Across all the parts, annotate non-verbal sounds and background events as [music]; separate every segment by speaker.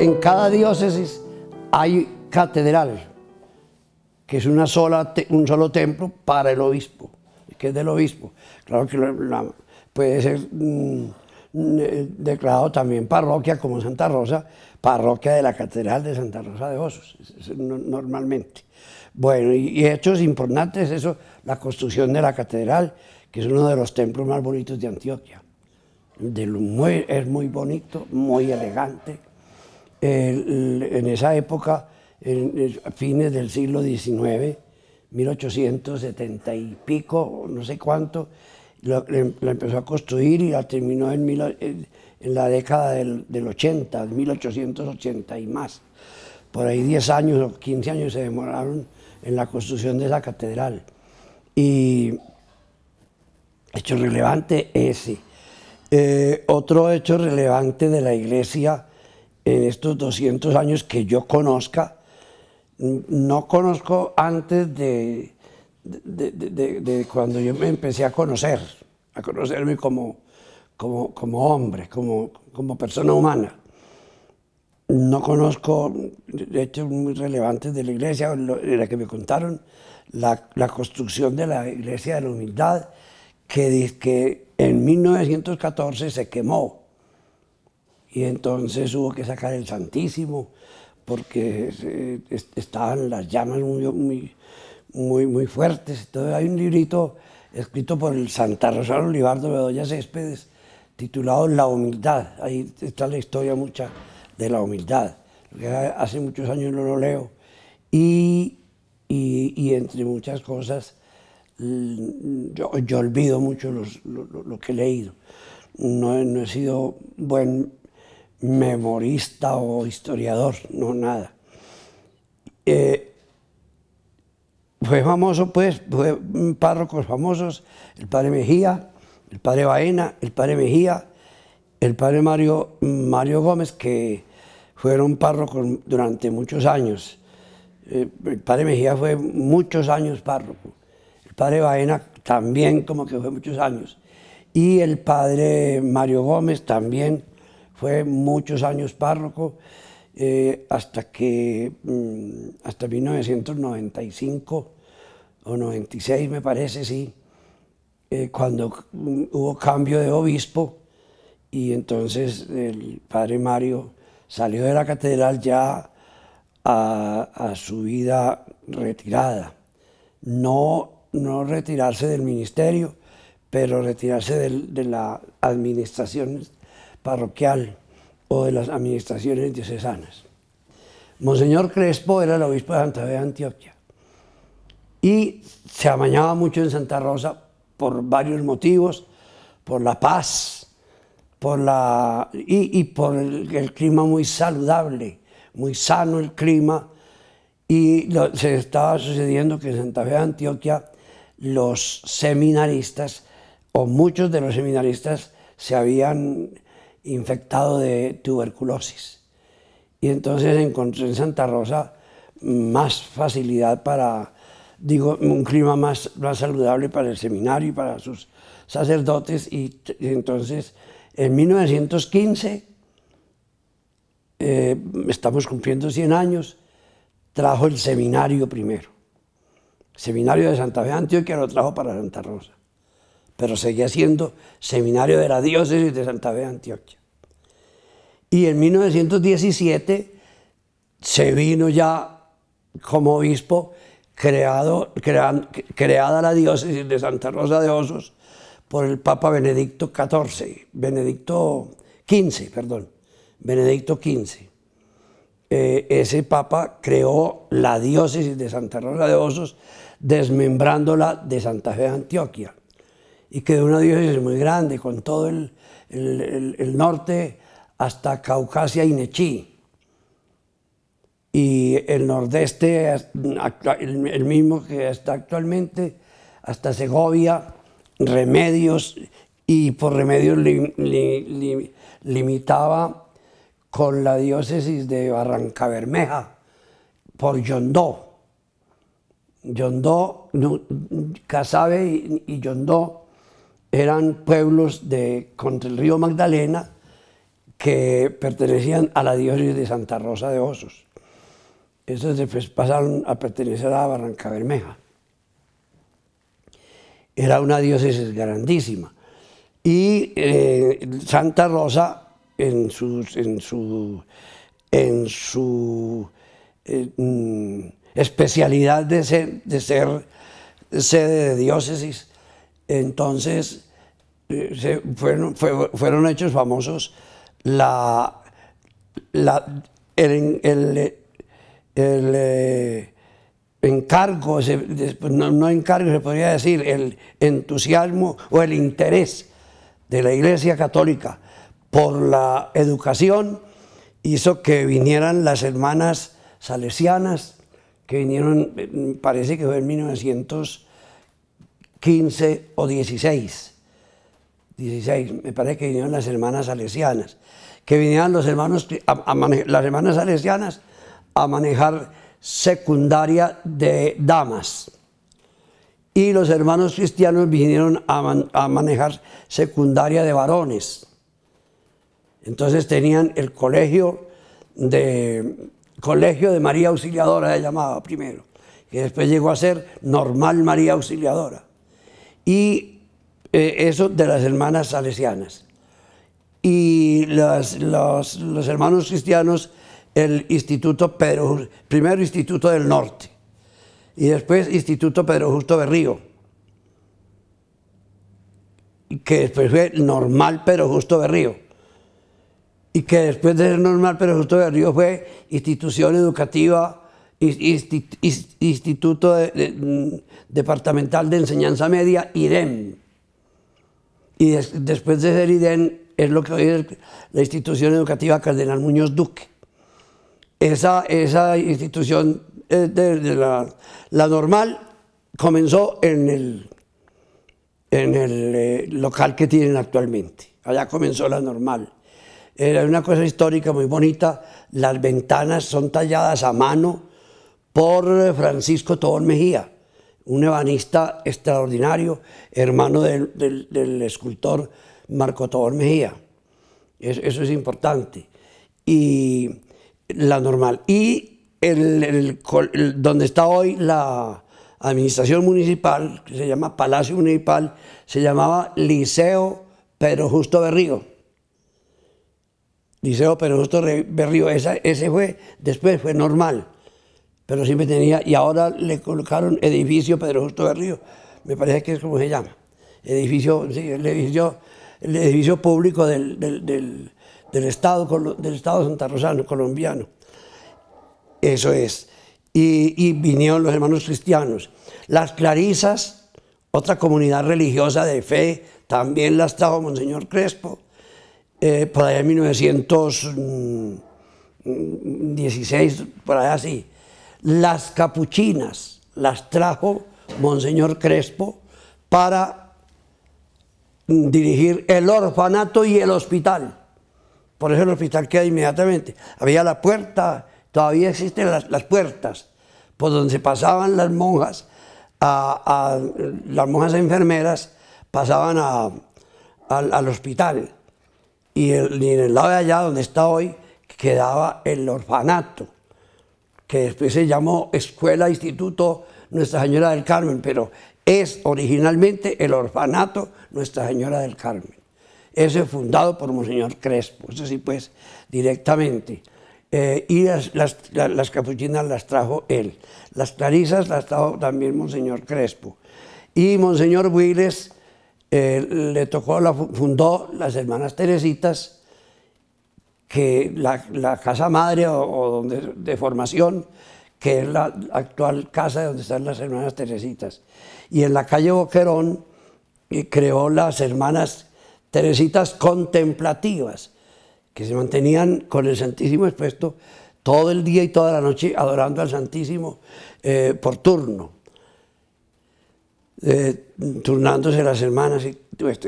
Speaker 1: en cada diócesis hay catedral, que es una sola, un solo templo para el obispo, que es del obispo. Claro que puede ser mm, mm, eh, declarado también parroquia como Santa Rosa, parroquia de la Catedral de Santa Rosa de Osos, normalmente. Bueno, y hechos importantes, eso, la construcción de la catedral, que es uno de los templos más bonitos de Antioquia. es muy bonito, muy elegante, en esa época, en, fines del siglo XIX, 1870 y pico, no sé cuánto, la, empezó a construir y la terminó en, la década del, 80, 1880 y más. Por ahí 10 años o 15 años se demoraron en la construcción de esa catedral. Y hecho relevante ese. Eh, otro hecho relevante de la iglesia en estos 200 años que yo conozca, no conozco antes de, de, cuando yo me empecé a conocer, a conocerme como, como, hombre, como, como persona humana. No conozco hechos muy relevantes de la iglesia, en la que me contaron, la, construcción de la iglesia de la humildad, que, que en 1914 se quemó y entonces hubo que sacar el Santísimo porque eh, estaban las llamas muy, muy, muy, fuertes. Entonces hay un librito escrito por el Santa Rosario olivardo Bedoya Céspedes titulado La humildad. Ahí está la historia mucha de la humildad. Hace muchos años no lo leo. Y, y, entre muchas cosas, mm, yo, yo olvido mucho lo, que he leído. No, no he sido buen memorista o historiador, no nada. Eh, fue famoso, pues, fue párrocos famosos, el padre Mejía, el padre Baena, el padre Mejía, el padre Mario, Mario Gómez, que fueron párrocos durante muchos años. Eh, el padre Mejía fue muchos años párroco. El padre Baena también como que fue muchos años. Y el padre Mario Gómez también fue muchos años párroco, eh, hasta que, mm, hasta 1995 o 96 me parece, sí, eh, cuando hubo cambio de obispo y entonces el padre Mario salió de la catedral ya a, su vida retirada. No, no retirarse del ministerio, pero retirarse de, de la administración parroquial o de las administraciones diocesanas. Monseñor Crespo era el obispo de Santa Fe de Antioquia y se amañaba mucho en Santa Rosa por varios motivos, por la paz por la, y, por el, clima muy saludable, muy sano el clima. Y se estaba sucediendo que en Santa Fe de Antioquia los seminaristas, o muchos de los seminaristas, se habían infectado de tuberculosis. Y entonces encontré en Santa Rosa mm, más facilidad para, digo, un clima más, más saludable para el seminario y para sus sacerdotes. Y, entonces, en 1915, eh, estamos cumpliendo 100 años, trajo el seminario primero. seminario de Santa Fe Antioquia lo trajo para Santa Rosa pero seguía siendo seminario de la diócesis de Santa Fe de Antioquia. Y en 1917 se vino ya como obispo creado, creada la diócesis de Santa Rosa de Osos por el Papa Benedicto XIV, Benedicto XV, perdón, Benedicto XV. Eh, ese Papa creó la diócesis de Santa Rosa de Osos, desmembrándola de Santa Fe de Antioquia y quedó una diócesis muy grande, con todo el, norte hasta Caucasia y Nechí. Y el nordeste, el mismo que está actualmente, hasta Segovia, Remedios, y por Remedios limitaba con la diócesis de Barranca Bermeja, por Yondó. Yondó, Casabe y, y Yondó eran pueblos de, contra el río Magdalena que pertenecían a la diócesis de Santa Rosa de Osos. Esos después pasaron a pertenecer a Barranca Bermeja. Era una diócesis grandísima. Y eh, Santa Rosa, en su, en su, en su eh, mm, especialidad de de ser sede de diócesis, entonces fueron, fueron, hechos famosos la, el, eh, encargo, no, no, encargo, se podría decir, el entusiasmo o el interés de la Iglesia Católica por la educación hizo que vinieran las hermanas salesianas, que vinieron, eh, parece que fue en 1915 o 16 16, me parece que vinieron las hermanas salesianas, que vinieron los hermanos, las hermanas salesianas a manejar secundaria de damas. Y los hermanos cristianos vinieron a, manejar secundaria de varones. Entonces tenían el colegio de, colegio de María Auxiliadora, se llamaba primero, que después llegó a ser Normal María Auxiliadora. Y eh, eso de las hermanas salesianas. Y los, hermanos cristianos, el Instituto Pedro, primero Instituto del Norte y después Instituto Pedro Justo Berrío, que después fue Normal Pedro Justo Berrío, y que después de ser Normal Pedro Justo Berrío fue Institución Educativa Instituto mm, Departamental de Enseñanza Media, IREM, y después de ser IDEN, es lo que hoy es la institución educativa Cardenal Muñoz Duque. Esa, esa institución, eh, de, la, normal, comenzó en el, en el eh, local que tienen actualmente. Allá comenzó la normal. Era una cosa histórica muy bonita. Las ventanas son talladas a mano por Francisco Tobón Mejía un ebanista extraordinario, hermano del, escultor Marco Tobor Mejía. eso es importante. Y la normal. Y donde está hoy la administración municipal, que se llama Palacio Municipal, se llamaba Liceo Pedro Justo Berrío. Liceo Pedro Justo Berrío, esa, ese fue, después fue normal pero siempre tenía, y ahora le colocaron edificio Pedro Justo Garrido, me parece que es como se llama, edificio, el edificio, público del, del, del, Estado, Santa Estado colombiano. Eso es. Y, vinieron los hermanos cristianos. Las clarisas, otra comunidad religiosa de fe, también las estaba Monseñor Crespo, eh, por allá en 1916, mm, mm, por allá así. Las capuchinas las trajo Monseñor Crespo para dirigir el orfanato y el hospital. Por eso el hospital queda inmediatamente. Había la puerta, todavía existen las, puertas, por donde pasaban las monjas, a, las monjas enfermeras pasaban al hospital. y en el lado de allá donde está hoy quedaba el orfanato que después se llamó Escuela Instituto Nuestra Señora del Carmen, pero es originalmente el orfanato Nuestra Señora del Carmen. Ese fundado por Monseñor Crespo, eso sí pues, directamente. Eh, y las, las, las, capuchinas las trajo él. Las clarisas las trajo también Monseñor Crespo. Y Monseñor Builes eh, le tocó, la, fundó las hermanas Teresitas, que la, casa madre o, donde, de formación, que es la actual casa donde están las hermanas Teresitas. Y en la calle Boquerón eh, creó las hermanas Teresitas contemplativas, que se mantenían con el Santísimo expuesto todo el día y toda la noche adorando al Santísimo eh, por turno, eh, turnándose las hermanas. Y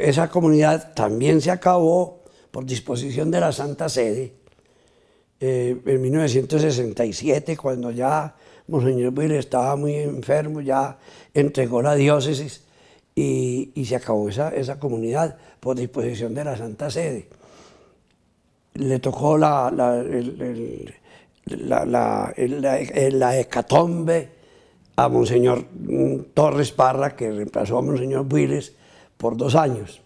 Speaker 1: esa comunidad también se acabó por disposición de la Santa Sede, eh, en 1967, cuando ya Monseñor Builes estaba muy enfermo, ya entregó la diócesis y, se acabó esa, esa, comunidad por disposición de la Santa Sede. Le tocó la, la, la hecatombe a Monseñor mm, Torres Parra, que reemplazó a Monseñor Builes por dos años.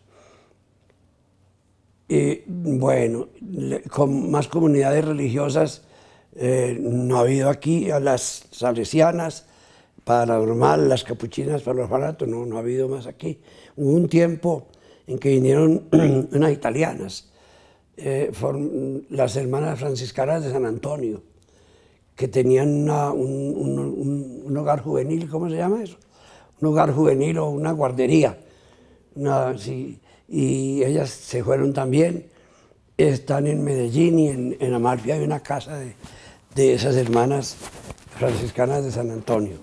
Speaker 1: Y eh, bueno, con más comunidades religiosas eh, no ha habido aquí, a las salesianas, para normal, las capuchinas para los baratos, no, ha habido más aquí. Hubo un tiempo en que vinieron [clears throat] unas italianas, eh, las hermanas franciscanas de San Antonio, que tenían un, un, hogar juvenil, ¿cómo se llama eso? Un hogar juvenil o una guardería. Una, y ellas se fueron también. Están en Medellín y en, en Amalfi hay una casa de, de esas hermanas franciscanas de San Antonio.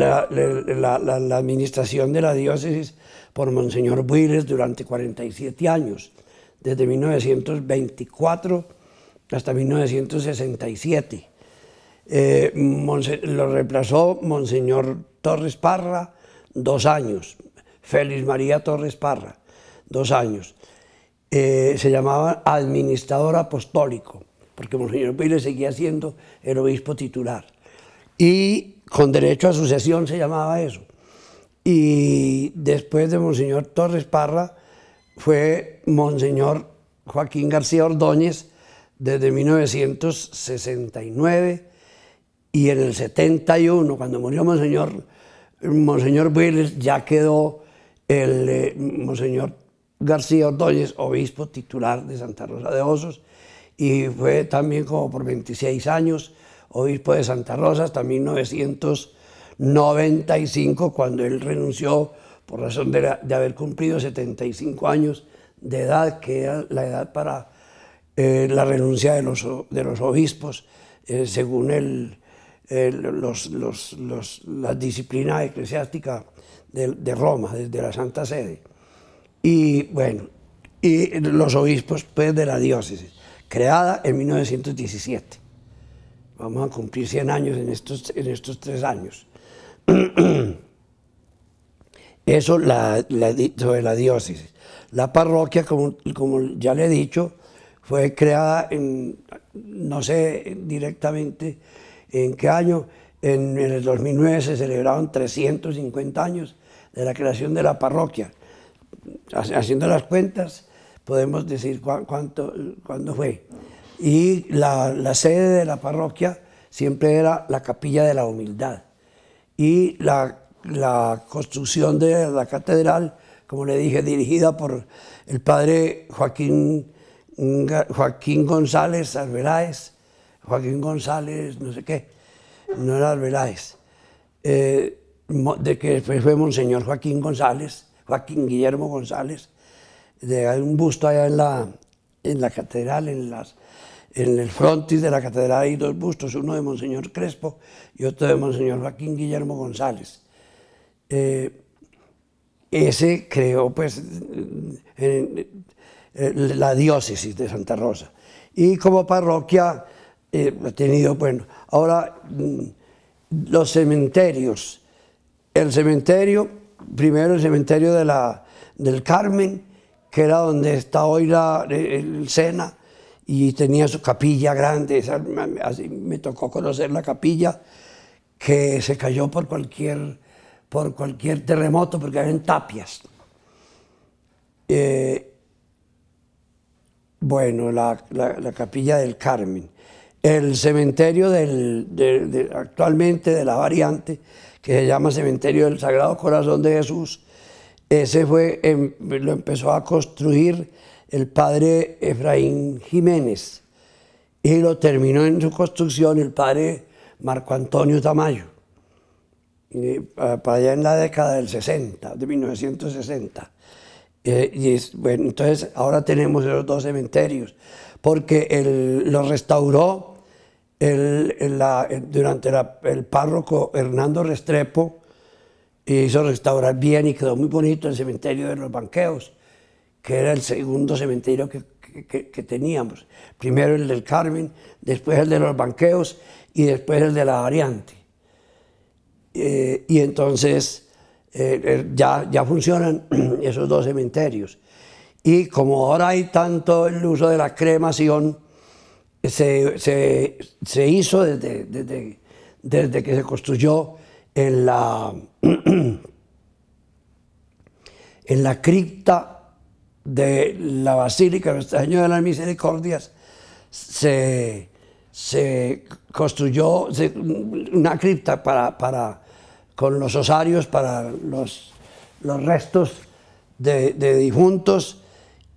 Speaker 1: la, administración de la diócesis por Monseñor Builes durante 47 años, desde 1924 hasta 1967. Eh, lo reemplazó Monseñor Torres Parra dos años, Félix María Torres Parra, dos años. Eh, se llamaba administrador apostólico, porque Monseñor Builes seguía siendo el obispo titular. Y con derecho a sucesión se llamaba eso. Y después de Monseñor Torres Parra fue Monseñor Joaquín García Ordóñez desde 1969 y en el 71, cuando murió Monseñor, Monseñor Willis, ya quedó el eh, Monseñor García Ordóñez, obispo titular de Santa Rosa de Osos, y fue también como por 26 años obispo de Santa Rosa hasta 1995, cuando él renunció por razón de, haber cumplido 75 años de edad, que era la edad para eh, la renuncia de los, obispos, eh, según él, eh, los, la disciplina eclesiástica de, de Roma, desde la Santa Sede. Y bueno, y los obispos pues, de la diócesis, creada en 1917 vamos a cumplir 100 años en estos, en tres años. [clears throat] Eso la, la, sobre la diócesis. La parroquia, como, ya le he dicho, fue creada, en, no sé directamente en qué año, en, en el 2009 se celebraron 350 años de la creación de la parroquia. Haciendo las cuentas, podemos decir cuánto, cuándo fue. Y la, sede de la parroquia siempre era la Capilla de la Humildad. Y la, construcción de la catedral, como le dije, dirigida por el padre Joaquín, González Arbeláez, Joaquín González, no sé qué, no era Arbeláez, eh, de que fue Monseñor Joaquín González, Joaquín Guillermo González, de, un busto allá en la, en la catedral, en las en el frontis de la catedral hay dos bustos, uno de Monseñor Crespo y otro de Monseñor Joaquín Guillermo González. Eh, ese creó pues eh, eh, la diócesis de Santa Rosa. Y como parroquia he ha tenido, bueno, ahora mm, los cementerios. El cementerio, primero el cementerio de la, del Carmen, que era donde está hoy la, el Sena, y tenía su capilla grande, así me tocó conocer la capilla que se cayó por cualquier, por cualquier terremoto porque eran tapias. Eh, bueno, la, capilla del Carmen, el cementerio del, actualmente de la variante que se llama Cementerio del Sagrado Corazón de Jesús, ese fue, em, lo empezó a construir el padre Efraín Jiménez y lo terminó en su construcción el padre Marco Antonio Tamayo, eh, para allá en la década del 60, de 1960. Eh, y bueno, entonces ahora tenemos los dos cementerios, porque lo lo restauró el, durante el párroco Hernando Restrepo, hizo restaurar bien y quedó muy bonito el cementerio de los banqueos que era el segundo cementerio que, teníamos. Primero el del Carmen, después el de los banqueos y después el de la variante. Eh, y entonces eh, eh, ya, ya funcionan [clears throat] esos dos cementerios. Y como ahora hay tanto el uso de la cremación, se, hizo desde, desde, que se construyó en la, [clears throat] en la cripta de la Basílica Nuestra Señora de las Misericordias se, construyó una cripta para, para, con los osarios para los, los restos de, difuntos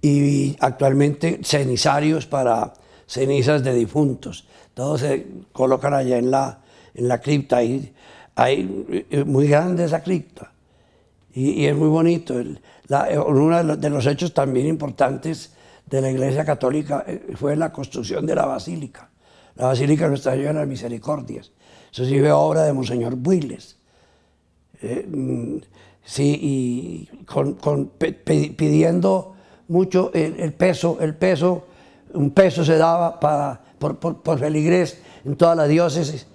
Speaker 1: y actualmente cenizarios para cenizas de difuntos. Todos se colocan allá en la, en la cripta. hay hay eh, muy grande esa cripta. Y, es muy bonito. Eh, uno de los hechos también importantes de la Iglesia Católica eh, fue la construcción de la Basílica, la Basílica Nuestra Señora de las Misericordias. Eso sí fue obra de Monseñor Builes. Eh, mm, sí, y pidiendo mucho el, peso, el peso, un peso se daba por, por, feligres en todas las diócesis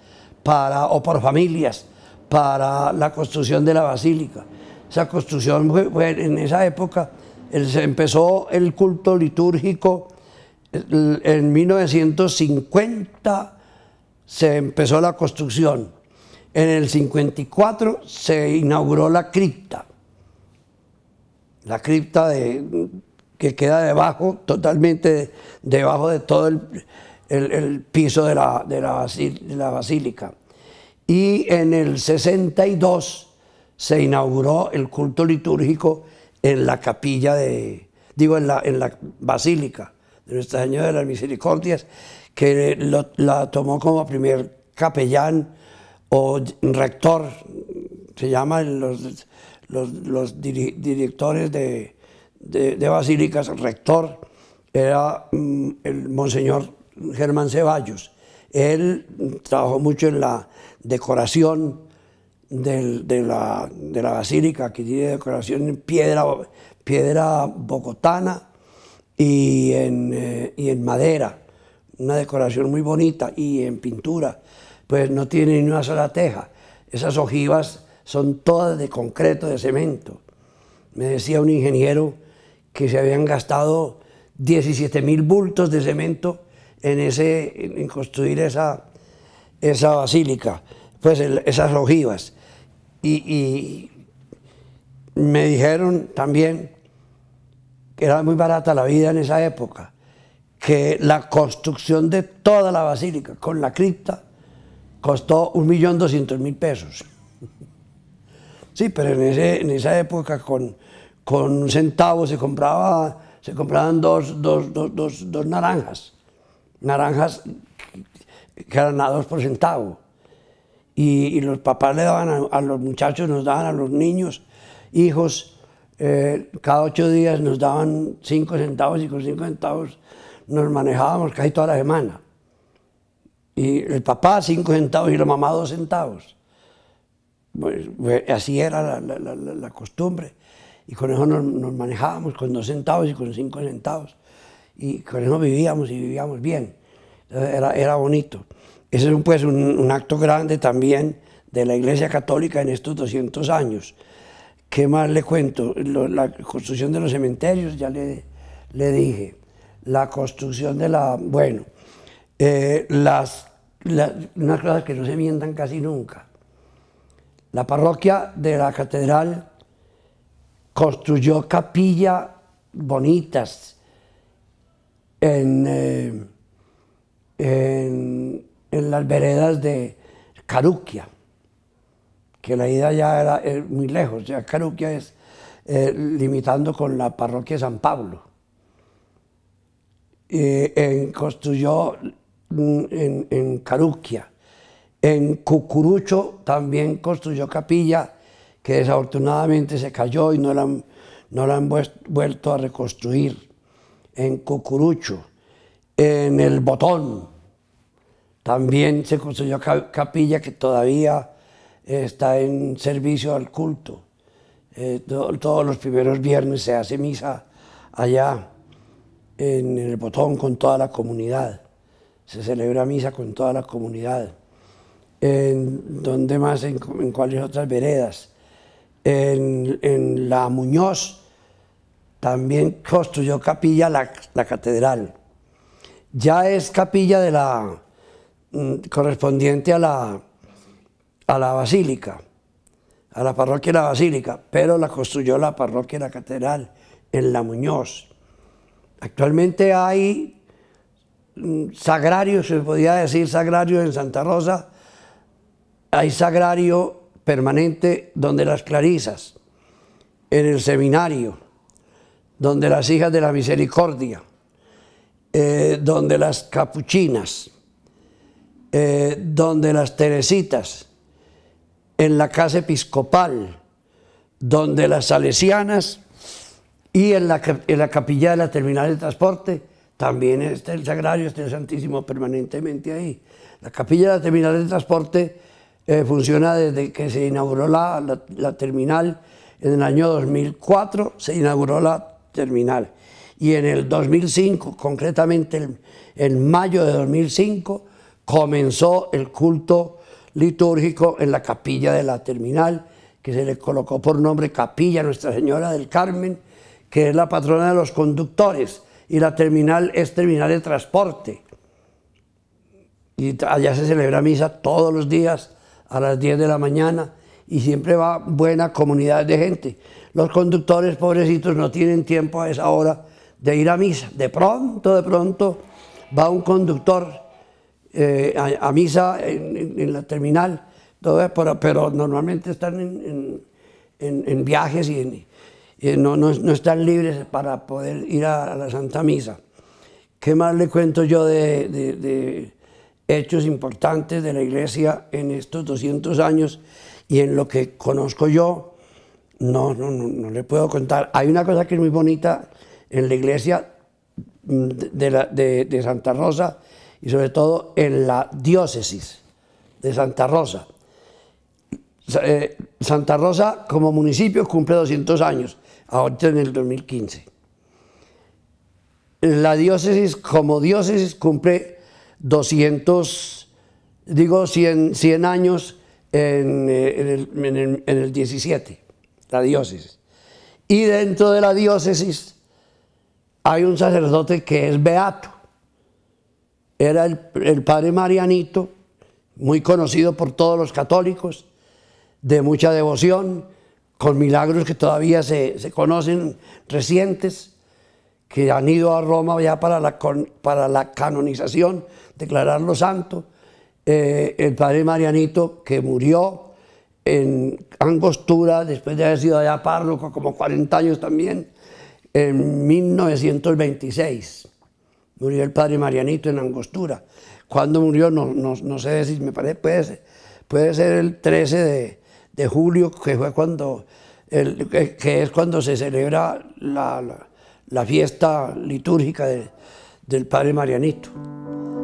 Speaker 1: o por familias para la construcción de la basílica. Esa construcción fue, en esa época, se empezó el culto litúrgico en 1950 se empezó la construcción. En el 54 se inauguró la cripta, la cripta de, que queda debajo, totalmente debajo de todo el, piso de la, de, la, de la basílica. Y en el 62 se inauguró el culto litúrgico en la capilla de, digo, en la, en la basílica de Nuestra Señora de las Misericordias, que la tomó como primer capellán o rector, se llaman los, los, directores de, de, de, basílicas, rector, era mm, el monseñor Germán Ceballos. Él trabajó mucho en la decoración de, la, basílica que tiene decoración en piedra, piedra bogotana y en, eh, y en madera, una decoración muy bonita y en pintura, pues no tiene ni una sola teja. Esas ojivas son todas de concreto, de cemento. Me decía un ingeniero que se habían gastado 17.000 mil bultos de cemento en, ese, en construir esa, esa basílica, pues esas ojivas y, me dijeron también que era muy barata la vida en esa época, que la construcción de toda la basílica con la cripta costó un millón doscientos mil pesos. Sí, pero en, esa época con, un centavo se, compraba, se compraban dos, dos naranjas, naranjas que eran a dos por centavo y, los papás le daban a, los muchachos, nos daban a los niños, hijos, eh, cada ocho días nos daban cinco centavos y con cinco centavos nos manejábamos casi toda la semana. Y el papá cinco centavos y la mamá dos centavos. Pues, así era la, costumbre. Y con eso nos, manejábamos con dos centavos y con cinco centavos. Y con eso vivíamos y vivíamos bien. Era, era bonito. Ese es un, pues, un, acto grande también de la Iglesia Católica en estos 200 años. ¿Qué más le cuento? la construcción de los cementerios, ya le, le dije. La construcción de la... Bueno, eh, unas cosas que no se mientan casi nunca. La parroquia de la catedral construyó capillas bonitas en eh, en las veredas de Caruquia, que la ida ya era eh, muy lejos, ya Caruquia es eh, limitando con la parroquia de San Pablo. construyó mm, en, Caruquia, en Cucurucho también construyó capilla, que desafortunadamente se cayó y no la no la han vuelto a reconstruir. En Cucurucho, en El Botón, también se construyó capilla que todavía eh, está en servicio al culto. Eh, todos los primeros viernes se hace misa allá en el Botón con toda la comunidad. Se celebra misa con toda la comunidad. ¿En dónde más? ¿En, cuáles otras veredas? En, la Muñoz también construyó capilla la catedral. Ya es capilla de la Mm, correspondiente a la, a la basílica, a la parroquia de la basílica, pero la construyó la parroquia de la catedral en La Muñoz. Actualmente hay mm, sagrario, se podría decir sagrario en Santa Rosa, hay sagrario permanente donde las clarisas, en el seminario, donde las hijas de la misericordia, eh, donde las capuchinas, eh, donde las Teresitas, en la casa episcopal, donde las salesianas y en la, en la capilla de la terminal de transporte, también está el sagrario, está el Santísimo permanentemente ahí. La capilla de la terminal de transporte eh, funciona desde que se inauguró la, la terminal, en el año 2004 se inauguró la terminal y en el 2005, concretamente en mayo de 2005, comenzó el culto litúrgico en la capilla de la terminal, que se le colocó por nombre Capilla Nuestra Señora del Carmen, que es la patrona de los conductores, y la terminal es terminal de transporte. Y allá se celebra misa todos los días a las 10 de la mañana y siempre va buena comunidad de gente. Los conductores pobrecitos no tienen tiempo a esa hora de ir a misa. De pronto, de pronto va un conductor eh, a, misa en, la terminal, todo, pero, normalmente están en, viajes y no, están libres para poder ir a, la Santa Misa. ¿Qué más le cuento yo de, hechos importantes de la iglesia en estos 200 años y en lo que conozco yo, no, no, no, le puedo contar. Hay una cosa que es muy bonita en la iglesia mm, de Santa Rosa y sobre todo en la diócesis de Santa Rosa. Eh, Santa Rosa como municipio cumple 200 años, ahorita en el 2015. La diócesis como diócesis cumple 200, digo 100, años eh, en, el, en el 17, la diócesis. Y dentro de la diócesis hay un sacerdote que es beato era el, padre Marianito, muy conocido por todos los católicos, de mucha devoción, con milagros que todavía se, conocen recientes, que han ido a Roma ya para la, para la canonización, declararlo santo. Eh, el padre Marianito, que murió en Angostura, después de haber sido allá párroco como 40 años también, en 1926. Murió el padre Marianito en Angostura. ...cuando murió? No, sé si me parece, puede ser, puede ser el 13 de, julio, que fue cuando, que es cuando se celebra la, fiesta litúrgica del padre Marianito.